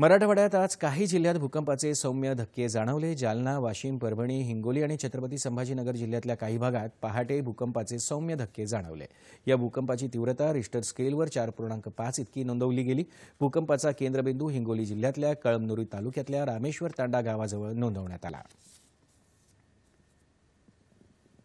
मराठवाड्यात आज काही जिल्ह्यात भूकंपाचे सौम्य धक्के जाणवले जालना वाशिम परभणी हिंगोली आणि छत्रपती संभाजीनगर जिल्ह्यातल्या काही भागात पहाटे भूकंपाचे सौम्य धक्के जाणवले या भूकंपाची तीव्रता रिस्टर स्केलवर चार पूर्णांक पाच इतकी नोंदवली गेली भूकंपाचा केंद्रबिंदू हिंगोली जिल्ह्यातल्या कळमनुरी तालुक्यातल्या रामेश्वर तांडा गावाजवळ नोंदवण्यात आला